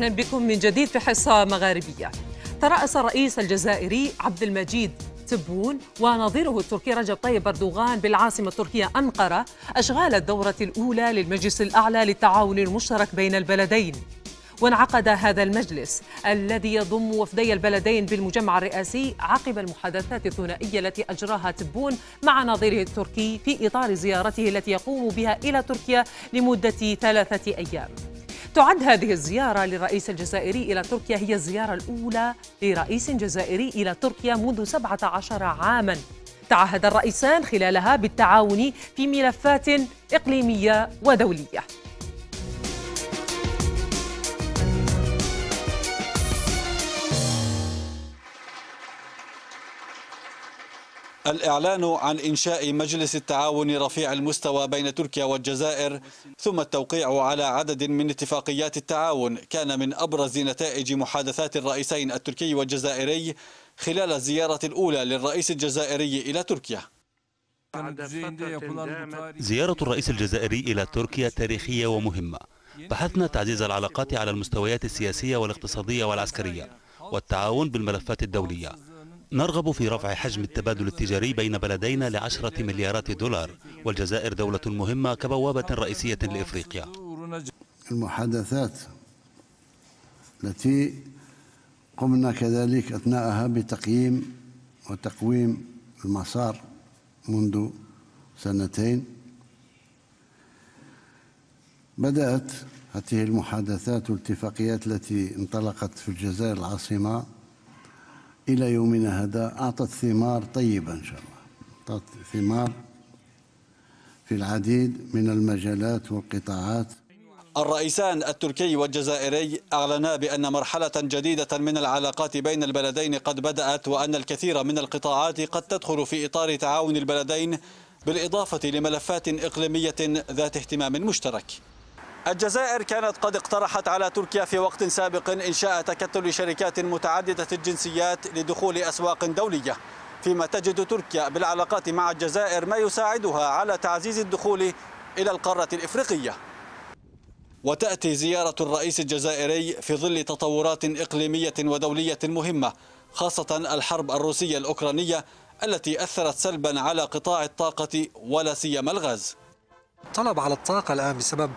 أهلا بكم من جديد في حصة مغاربية ترأس الرئيس الجزائري عبد المجيد تبون ونظيره التركي رجب طيب أردوغان بالعاصمة التركية أنقرة أشغال الدورة الأولى للمجلس الأعلى للتعاون المشترك بين البلدين وانعقد هذا المجلس الذي يضم وفدي البلدين بالمجمع الرئاسي عقب المحادثات الثنائية التي أجراها تبون مع نظيره التركي في إطار زيارته التي يقوم بها إلى تركيا لمدة ثلاثة أيام تعد هذه الزيارة للرئيس الجزائري إلى تركيا هي الزيارة الأولى لرئيس جزائري إلى تركيا منذ 17 عاماً تعهد الرئيسان خلالها بالتعاون في ملفات إقليمية ودولية الإعلان عن إنشاء مجلس التعاون رفيع المستوى بين تركيا والجزائر ثم التوقيع على عدد من اتفاقيات التعاون كان من أبرز نتائج محادثات الرئيسين التركي والجزائري خلال الزيارة الأولى للرئيس الجزائري إلى تركيا زيارة الرئيس الجزائري إلى تركيا تاريخية ومهمة بحثنا تعزيز العلاقات على المستويات السياسية والاقتصادية والعسكرية والتعاون بالملفات الدولية نرغب في رفع حجم التبادل التجاري بين بلدينا لعشرة مليارات دولار والجزائر دولة مهمة كبوابة رئيسية لإفريقيا المحادثات التي قمنا كذلك أثناءها بتقييم وتقويم المسار منذ سنتين بدأت هذه المحادثات والاتفاقيات التي انطلقت في الجزائر العاصمة إلى يومنا هذا أعطت ثمار طيبة إن شاء الله أعطت ثمار في العديد من المجالات والقطاعات الرئيسان التركي والجزائري أعلنا بأن مرحلة جديدة من العلاقات بين البلدين قد بدأت وأن الكثير من القطاعات قد تدخل في إطار تعاون البلدين بالإضافة لملفات إقليمية ذات اهتمام مشترك الجزائر كانت قد اقترحت على تركيا في وقت سابق إنشاء تكتل شركات متعددة الجنسيات لدخول أسواق دولية فيما تجد تركيا بالعلاقات مع الجزائر ما يساعدها على تعزيز الدخول إلى القارة الإفريقية وتأتي زيارة الرئيس الجزائري في ظل تطورات إقليمية ودولية مهمة خاصة الحرب الروسية الأوكرانية التي أثرت سلبا على قطاع الطاقة ولا سيما الغاز طلب على الطاقة الآن بسبب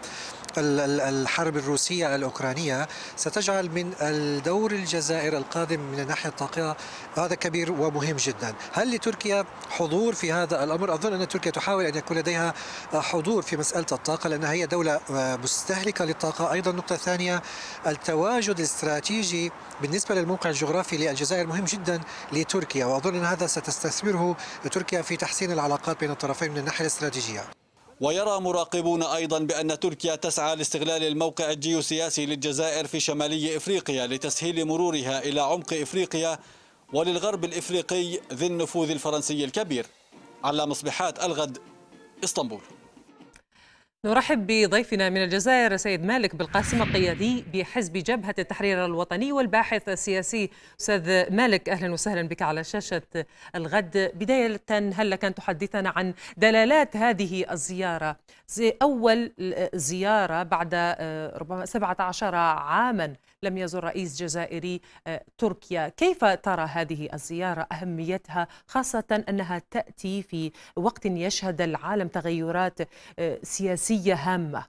الحرب الروسية الأوكرانية ستجعل من الدور الجزائر القادم من الناحية الطاقية هذا كبير ومهم جدا هل لتركيا حضور في هذا الأمر؟ أظن أن تركيا تحاول أن يكون لديها حضور في مسألة الطاقة لأنها هي دولة مستهلكة للطاقة أيضا نقطة ثانية التواجد الاستراتيجي بالنسبة للموقع الجغرافي للجزائر مهم جدا لتركيا وأظن أن هذا ستستثمره تركيا في تحسين العلاقات بين الطرفين من الناحية الاستراتيجية ويرى مراقبون أيضا بأن تركيا تسعى لاستغلال الموقع الجيوسياسي للجزائر في شمالي إفريقيا لتسهيل مرورها إلى عمق إفريقيا وللغرب الإفريقي ذي النفوذ الفرنسي الكبير على مصبحات الغد اسطنبول نرحب بضيفنا من الجزائر سيد مالك بالقاسم القيادي بحزب جبهة التحرير الوطني والباحث السياسي أستاذ مالك أهلا وسهلا بك على شاشة الغد بداية هل لك أن تحدثنا عن دلالات هذه الزيارة زي أول زيارة بعد آه، ربما 17 عاما لم يزر رئيس جزائري آه، تركيا كيف ترى هذه الزيارة أهميتها خاصة أنها تأتي في وقت يشهد العالم تغيرات آه، سياسية سياسية هامة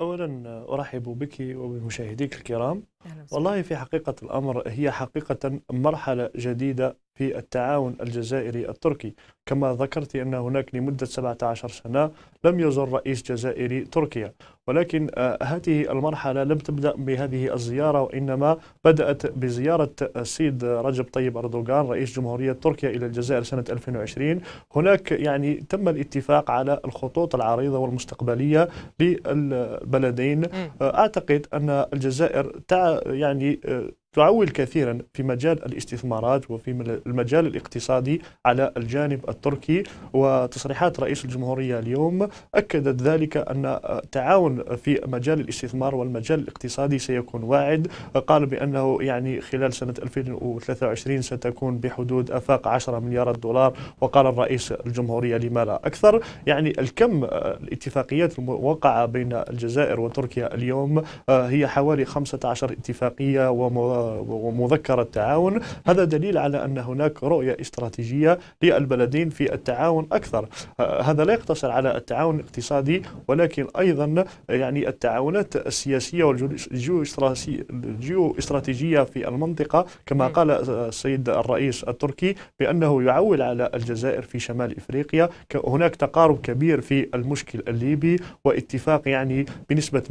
أولا أرحب بك وبمشاهديك الكرام والله في حقيقة الأمر هي حقيقة مرحلة جديدة في التعاون الجزائري التركي كما ذكرت أن هناك لمدة 17 سنة لم يزر رئيس جزائري تركيا ولكن آه، هذه المرحلة لم تبدأ بهذه الزيارة وإنما بدأت بزيارة آه، السيد رجب طيب أردوغان رئيس جمهورية تركيا إلى الجزائر سنة 2020 هناك يعني تم الاتفاق على الخطوط العريضة والمستقبلية للبلدين آه، أعتقد أن الجزائر تعب 嗯，对。تعول كثيرا في مجال الاستثمارات وفي المجال الاقتصادي على الجانب التركي وتصريحات رئيس الجمهورية اليوم أكدت ذلك أن التعاون في مجال الاستثمار والمجال الاقتصادي سيكون واعد قال بأنه يعني خلال سنة 2023 ستكون بحدود أفاق 10 مليارات دولار وقال الرئيس الجمهورية لما لا أكثر يعني الكم الاتفاقيات الموقعة بين الجزائر وتركيا اليوم آه، هي حوالي 15 اتفاقية ومواضيع ومذكرة التعاون هذا دليل على أن هناك رؤية استراتيجية للبلدين في التعاون أكثر هذا لا يقتصر على التعاون الاقتصادي ولكن أيضا يعني التعاونات السياسية والجيو استراتيجية في المنطقة كما نعم. قال السيد الرئيس التركي بأنه يعول على الجزائر في شمال إفريقيا هناك تقارب كبير في المشكل الليبي واتفاق يعني بنسبة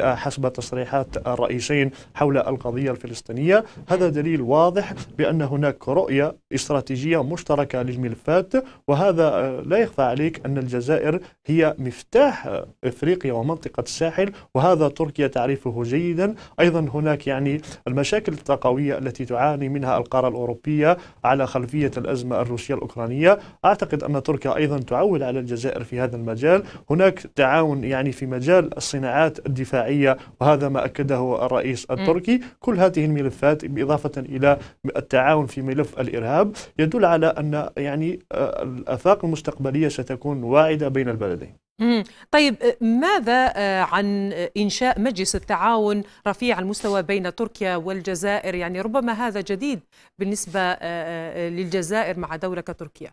100% حسب تصريحات الرئيسين حول القضية الفلسطينية الفلسطينية هذا دليل واضح بأن هناك رؤية استراتيجية مشتركة للملفات وهذا آه، لا يخفى عليك أن الجزائر هي مفتاح آه، إفريقيا ومنطقة الساحل وهذا تركيا تعرفه جيدا أيضا هناك يعني المشاكل الطاقوية التي تعاني منها القارة الأوروبية على خلفية الأزمة الروسية الأوكرانية أعتقد أن تركيا أيضا تعول على الجزائر في هذا المجال هناك تعاون يعني في مجال الصناعات الدفاعية وهذا ما أكده الرئيس التركي كل هذه ملفات باضافه الى التعاون في ملف الارهاب يدل على ان يعني آه، الافاق المستقبليه ستكون واعده بين البلدين. طيب آه، ماذا آه، عن انشاء مجلس التعاون رفيع المستوى بين تركيا والجزائر يعني ربما هذا جديد بالنسبه للجزائر مع دوله كتركيا.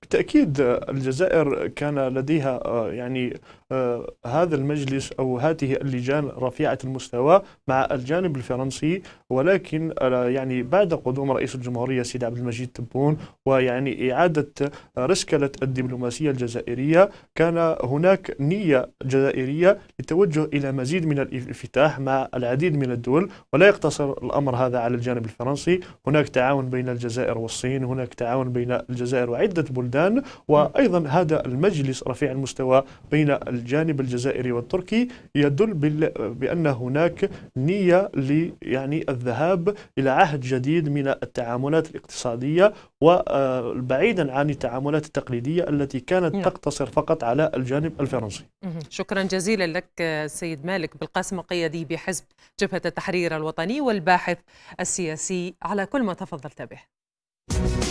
بالتاكيد الجزائر كان لديها يعني آه، هذا المجلس أو هذه اللجان رفيعة المستوى مع الجانب الفرنسي ولكن آه، يعني بعد قدوم رئيس الجمهورية سيد عبد المجيد تبون ويعني إعادة رسكلة الدبلوماسية الجزائرية كان هناك نية جزائرية للتوجه إلى مزيد من الانفتاح مع العديد من الدول ولا يقتصر الأمر هذا على الجانب الفرنسي هناك تعاون بين الجزائر والصين هناك تعاون بين الجزائر وعدة بلدان وأيضا هذا المجلس رفيع المستوى بين الجانب الجزائري والتركي يدل بأن هناك نية يعني الذهاب إلى عهد جديد من التعاملات الاقتصادية وبعيدا آه، عن التعاملات التقليدية التي كانت نعم. تقتصر فقط على الجانب الفرنسي شكرا جزيلا لك سيد مالك بالقاسم القيادي بحزب جبهة التحرير الوطني والباحث السياسي على كل ما تفضلت به